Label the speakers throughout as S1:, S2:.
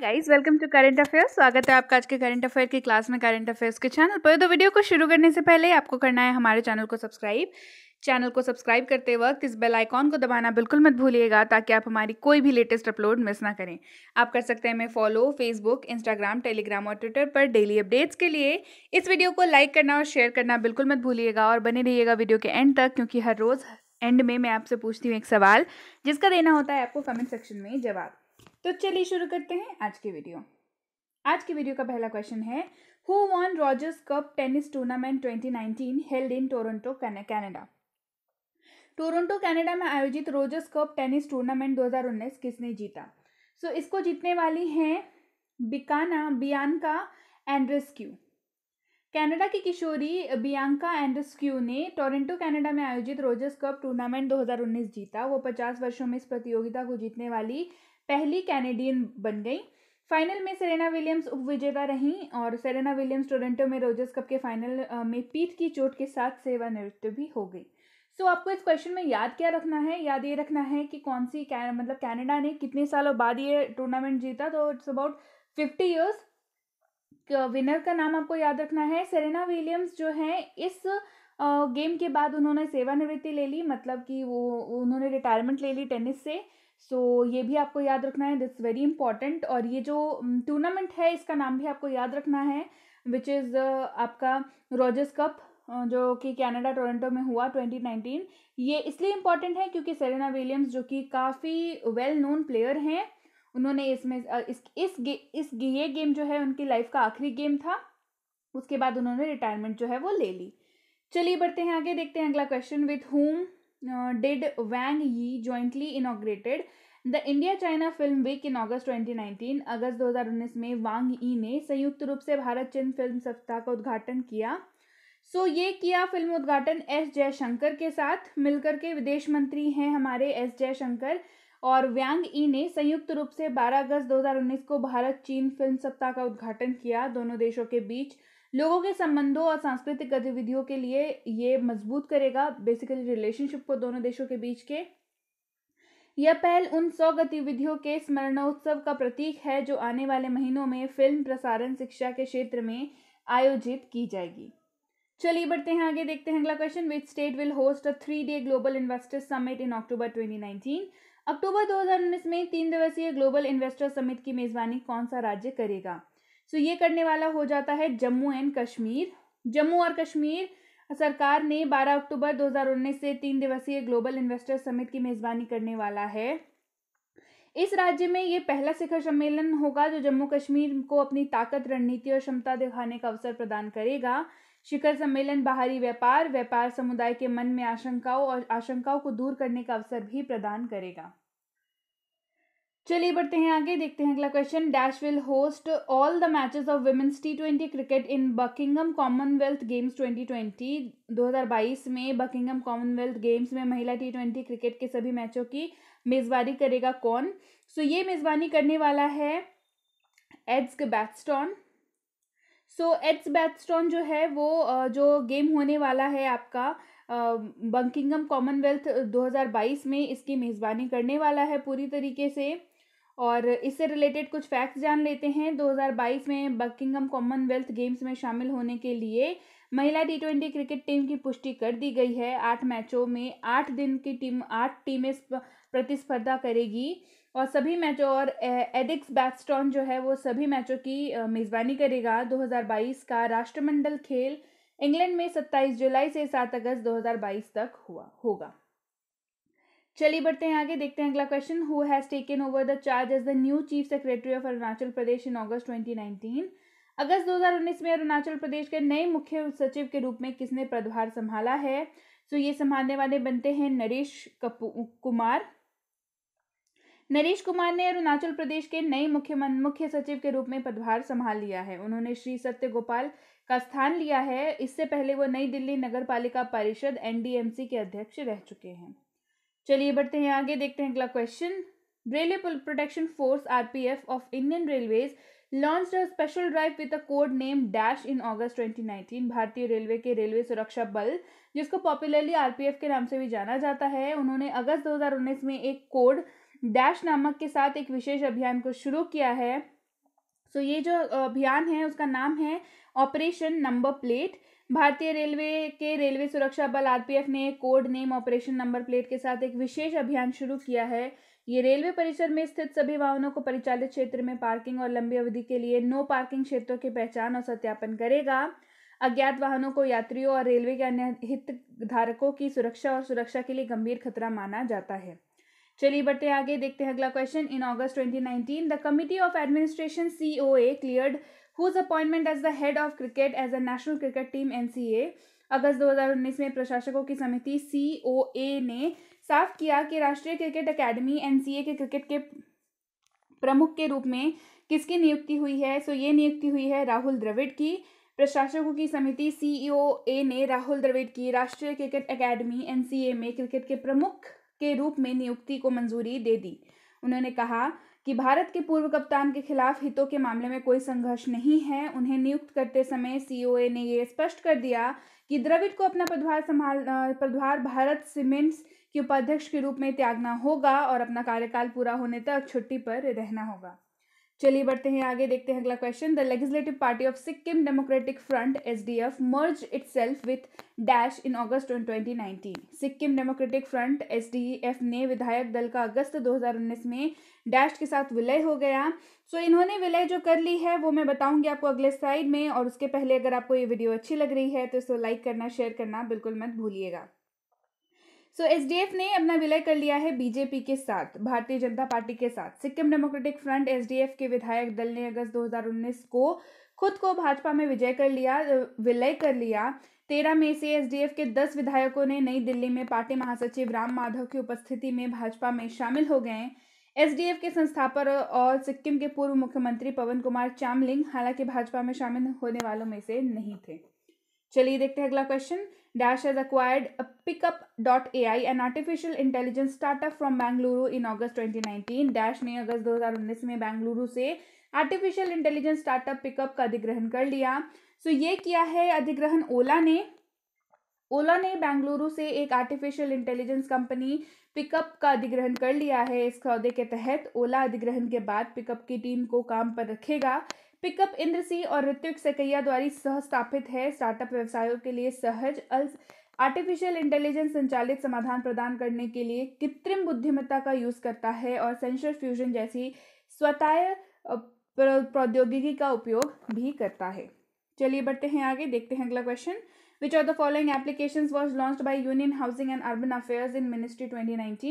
S1: guys welcome to current affairs स्वागत है आपका आज के करंट अफेयर की क्लास में करंट अफेयर्स के चैनल पर तो वीडियो को शुरू करने से पहले आपको करना है हमारे चैनल को सब्सक्राइब चैनल को सब्सक्राइब करते वक्त इस बेल आइकॉन को दबाना बिल्कुल मत भूलिएगा ताकि आप हमारी कोई भी लेटेस्ट अपलोड मिस ना करें आप कर सकते हैं हमें फॉलो फेसबुक इंस्टाग्राम टेलीग्राम और ट्विटर पर डेली अपडेट्स के लिए इस वीडियो को लाइक करना और शेयर करना बिल्कुल मत भूलिएगा और बने रहिएगा वीडियो के एंड तक क्योंकि हर रोज़ एंड में मैं आपसे पूछती हूँ एक सवाल जिसका देना होता है आपको कमेंट सेक्शन में जवाब तो चलिए शुरू करते हैं आज की वीडियो आज की वीडियो का पहला क्वेश्चन है who won Rogers cup tennis tournament 2019 held in Toronto Canada Toronto Canada में आयोजित रोजर्स कप टेनिस टूर्नामेंट 2019 किसने जीता सो so, इसको जीतने वाली हैं बिकाना बियानका एंड्रेस्क्यू कनाडा की किशोरी बियांका एंडस्क्यू ने टोरंटो कनाडा में आयोजित रोजर्स कप टूर्नामेंट 2019 जीता वो 50 वर्षों में इस प्रतियोगिता को जीतने वाली पहली कैनेडियन बन गई फाइनल में सेरेना विलियम्स उपविजेता रहीं और सेरेना विलियम्स टोरेंटो में रोजर्स कप के फाइनल में पीठ की चोट के साथ सेवानिवृत्त भी हो गई सो so, आपको इस क्वेश्चन में याद क्या रखना है याद ये रखना है कि कौन सी कै, मतलब कैनेडा ने कितने सालों बाद ये टूर्नामेंट जीता तो it's about fifty years winner का नाम आपको याद रखना है सेरेना विलियम्स जो है इस गेम के बाद उन्होंने सेवानिवृत्ति ले ली मतलब कि वो उन्होंने रिटायरमेंट ले ली टेनिस से सो so, ये भी आपको याद रखना है दिस वेरी इंपॉर्टेंट और ये जो टूर्नामेंट है इसका नाम भी आपको याद रखना है विच इज़ आपका रोजर्स कप जो कि कनाडा टोरंटो में हुआ 2019 ये इसलिए इम्पॉर्टेंट है क्योंकि सेरेना विलियम्स जो कि काफ़ी वेल नोन प्लेयर हैं उन्होंने इसमें इस इस गे, इस ये गेम जो है उनकी लाइफ का आखिरी गेम था उसके बाद उन्होंने रिटायरमेंट जो है वो ले ली चलिए बढ़ते हैं आगे देखते हैं अगला question with home Uh, did Wang Yi jointly inaugurated the India China film week in August 2019 अगस्त 2019 में वांग ई ने संयुक्त रूप से भारत चीन फिल्म सप्ताह का उद्घाटन किया सो so, ये किया फिल्म उद्घाटन एस जयशंकर के साथ मिलकर के विदेश मंत्री हैं हमारे एस जयशंकर और व्यांग ई ने संयुक्त रूप से 12 अगस्त 2019 को भारत चीन फिल्म सप्ताह का उद्घाटन किया दोनों देशों के बीच लोगों के संबंधों और सांस्कृतिक गतिविधियों के लिए ये मजबूत करेगा बेसिकली रिलेशनशिप को दोनों देशों के बीच के यह पहल उन सौ गतिविधियों के स्मरणोत्सव का प्रतीक है जो आने वाले महीनों में फिल्म प्रसारण शिक्षा के क्षेत्र में आयोजित की जाएगी चलिए बढ़ते हैं आगे देखते हैं अगला question which state will host a three day global investors summit in October 2019 अक्टूबर 2019 में तीन दिवसीय ग्लोबल इन्वेस्टर्स समिट की मेजबानी कौन सा राज्य करेगा सो ये करने वाला हो जाता है जम्मू एंड कश्मीर जम्मू और कश्मीर सरकार ने 12 अक्टूबर 2019 से तीन दिवसीय ग्लोबल इन्वेस्टर समिट की मेज़बानी करने वाला है इस राज्य में ये पहला शिखर सम्मेलन होगा जो जम्मू कश्मीर को अपनी ताकत रणनीति और क्षमता दिखाने का अवसर प्रदान करेगा शिखर सम्मेलन बाहरी व्यापार व्यापार समुदाय के मन में आशंकाओं और आशंकाओं को दूर करने का अवसर भी प्रदान करेगा चलिए बढ़ते हैं आगे देखते हैं अगला question dash will host all the matches of women's T twenty cricket in Buckingham Commonwealth Games 2020 2022 में बकिंगम कॉमनवेल्थ गेम्स में महिला टी ट्वेंटी क्रिकेट के सभी मैचों की मेज़बानी करेगा कौन सो so, ये मेज़बानी करने वाला है एड्स बैटस्टॉन सो एड्स बैटस्टॉन जो है वो जो गेम होने वाला है आपका बंकिंगम कॉमनवेल्थ 2022 में इसकी मेज़बानी करने वाला है पूरी तरीके से और इससे रिलेटेड कुछ फैक्ट्स जान लेते हैं 2022 में बकिंगम कॉमनवेल्थ गेम्स में शामिल होने के लिए महिला टी ट्वेंटी क्रिकेट टीम की पुष्टि कर दी गई है आठ मैचों में आठ दिन की टीम आठ टीमें प्रतिस्पर्धा करेगी और सभी मैचों और एडिक्स बैक्स्टॉन जो है वो सभी मैचों की मेज़बानी करेगा 2022 का राष्ट्रमंडल खेल इंग्लैंड में 27 जुलाई से 7 अगस्त 2022 तक हुआ होगा चलिए बढ़ते हैं आगे देखते हैं अगला question who has taken over the charge as the new chief secretary of Arunachal Pradesh in August 2019 अगस्त 2019 में अरुणाचल प्रदेश के नए मुख्य सचिव के रूप में किसने पदभार संभाला है सो ये संभालने वाले बनते हैं नरेश कुमार नरेश कुमार ने अरुणाचल प्रदेश के नए मुख्य मुख्य सचिव के रूप में पदभार संभाल लिया है उन्होंने श्री सत्य गोपाल का स्थान लिया है इससे पहले वो नई दिल्ली नगर पालिका परिषद एनडीएमसी के अध्यक्ष रह चुके हैं चलिए बढ़ते हैं आगे देखते हैं अगला question railway protection force R P F of Indian railways launch a special drive with a code name dash in August 2019 भारतीय रेलवे के रेलवे सुरक्षा बल जिसको पॉपुलरली आरपीएफ के नाम से भी जाना जाता है उन्होंने अगस्त 2019 में एक कोड डैश नामक के साथ एक विशेष अभियान को शुरू किया है सो so, ये जो अभियान है उसका नाम है ऑपरेशन नंबर प्लेट भारतीय रेलवे के रेलवे सुरक्षा बल आरपीएफ ने code name operation number plate के साथ एक विशेष अभियान शुरू किया है ये रेलवे परिसर में स्थित सभी वाहनों को परिचालित क्षेत्र में पार्किंग और लंबी अवधि के लिए नो पार्किंग क्षेत्रों की पहचान और सत्यापन करेगा अज्ञात वाहनों को यात्रियों और रेलवे के अन्य हितधारकों की सुरक्षा और सुरक्षा के लिए गंभीर खतरा माना जाता है चलिए बढ़ते आगे देखते हैं अगला question in August 2019 the committee of administration C O A clear whose appointment as the head of cricket as a national cricket team N C A अगस्त 2019 में प्रशासकों की समिति सी ओ ए ने साफ किया कि राष्ट्रीय cricket academy N C A के क्रिकेट के प्रमुख के रूप में किसकी नियुक्ति हुई है सो ये नियुक्ति हुई है राहुल द्रविड़ की प्रशासकों की समिति सी ई ओ ए ने राहुल द्रविड़ की राष्ट्रीय cricket academy N C A में क्रिकेट के प्रमुख के रूप में नियुक्ति को मंजूरी दे दी उन्होंने कहा कि भारत के पूर्व कप्तान के खिलाफ हितों के मामले में कोई संघर्ष नहीं है उन्हें नियुक्त करते समय सीओए ने यह स्पष्ट कर दिया कि द्रविड़ को अपना पदभार संभाल पदभार भारत सीमेंट्स के उपाध्यक्ष के रूप में त्यागना होगा और अपना कार्यकाल पूरा होने तक छुट्टी पर रहना होगा चलिए बढ़ते हैं आगे देखते हैं अगला question the legislative party of Sikkim democratic front S D F merge itself with dash in August twenty nineteen Sikkim democratic front S D F ने विधायक दल का अगस्त दो हजार उन्नीस में डैश के साथ विलय हो गया सो so, इन्होंने विलय जो कर ली है वो मैं बताऊंगी आपको अगले साइड में और उसके पहले अगर आपको ये वीडियो अच्छी लग रही है तो इसको लाइक करना शेयर करना बिल्कुल मत भूलिएगा सो so, एसडीएफ ने अपना विलय कर लिया है बीजेपी के साथ भारतीय जनता पार्टी के साथ सिक्किम डेमोक्रेटिक फ्रंट एसडीएफ के विधायक दल ने अगस्त 2019 को खुद को भाजपा में विजय कर लिया विलय कर लिया तेरह मई से एसडीएफ के दस विधायकों ने नई दिल्ली में पार्टी महासचिव राम माधव की उपस्थिति में भाजपा में शामिल हो गए एस के संस्थापक और सिक्किम के पूर्व मुख्यमंत्री पवन कुमार चामलिंग हालांकि भाजपा में शामिल होने वालों में से नहीं थे चलिए देखते हैं अगला question dash has acquired pickup dot A I an artificial intelligence startup from Bengaluru in August 2019 dash ने अगस्त 2019 में बैंगलुरु से आर्टिफिशियल इंटेलिजेंस स्टार्टअप पिकअप का अधिग्रहण कर लिया सो so, ये किया है अधिग्रहण ओला ने ओला ने बेंगलुरु से एक आर्टिफिशियल इंटेलिजेंस कंपनी पिकअप का अधिग्रहण कर लिया है इस सौदे के तहत ओला अधिग्रहण के बाद पिकअप की टीम को काम पर रखेगा पिकअप इंद्र सिंह और ऋतिक सकैया द्वारा सहस्थापित है स्टार्टअप व्यवसायों के लिए सहज आर्टिफिशियल इंटेलिजेंस संचालित समाधान प्रदान करने के लिए कृत्रिम बुद्धिमत्ता का यूज करता है और सेंसर फ्यूजन जैसी स्वतः प्रौद्योगिकी का उपयोग भी करता है चलिए बढ़ते हैं आगे देखते हैं अगला question which are the following application was launch by union housing and urban affairs in ministry twenty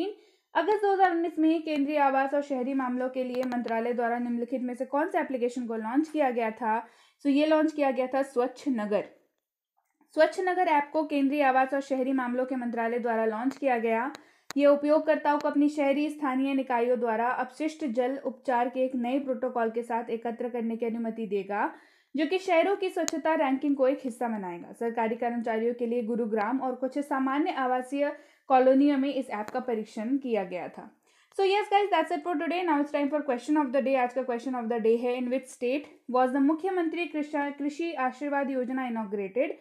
S1: अगस्त 2019 में केंद्रीय आवास और शहरी मामलों के लिए मंत्रालय द्वारा निम्नलिखित में से कौन से एप्लीकेशन को लॉन्च किया गया था सो ये लॉन्च किया गया था स्वच्छ नगर स्वच्छ नगर ऐप को केंद्रीय आवास और शहरी मामलों के मंत्रालय द्वारा लॉन्च किया गया ये उपयोगकर्ताओं को अपनी शहरी स्थानीय निकायों द्वारा अपशिष्ट जल उपचार के एक नए प्रोटोकॉल के साथ एकत्र करने की अनुमति देगा जो कि शहरों की स्वच्छता रैंकिंग को एक हिस्सा बनाएगा सरकारी कर्मचारियों के लिए गुरुग्राम और कुछ सामान्य आवासीय कॉलोनिया में इस ऐप का परीक्षण किया गया था so yes guys that's it for today now it's time for question of the day आज का क्वेश्चन ऑफ द डे है in which state was the Mukhyamantri Krishi आशीर्वाद योजना इनोग्रेटेड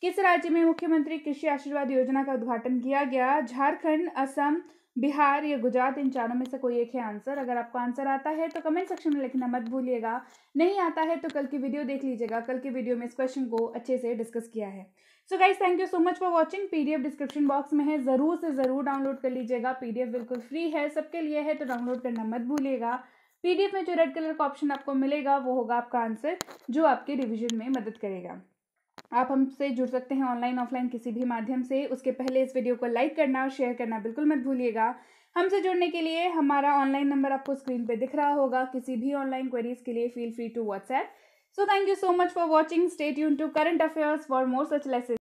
S1: किस राज्य में मुख्यमंत्री कृषि आशीर्वाद योजना का उद्घाटन किया गया झारखंड असम बिहार या गुजरात इन चारों में से कोई एक है आंसर अगर आपको आंसर आता है तो कमेंट सेक्शन में लिखना मत भूलिएगा नहीं आता है तो कल की वीडियो देख लीजिएगा कल की वीडियो में इस क्वेश्चन को अच्छे से डिस्कस किया है so guys thank you so much for watching PDF description box में है ज़रूर से ज़रूर डाउनलोड कर लीजिएगा पीडीएफ बिल्कुल फ्री है सबके लिए है तो डाउनलोड करना मत भूलिएगा पीडीएफ में जो रेड कलर का ऑप्शन आपको मिलेगा वो होगा आपका आंसर जो आपके रिविजन में मदद करेगा आप हमसे जुड़ सकते हैं ऑनलाइन ऑफलाइन किसी भी माध्यम से उसके पहले इस वीडियो को लाइक करना और शेयर करना बिल्कुल मत भूलिएगा हमसे जुड़ने के लिए हमारा ऑनलाइन नंबर आपको स्क्रीन पर दिख रहा होगा किसी भी ऑनलाइन क्वेरीज के लिए feel free to WhatsApp so thank you so much for watching stay यून to current affairs for more such laces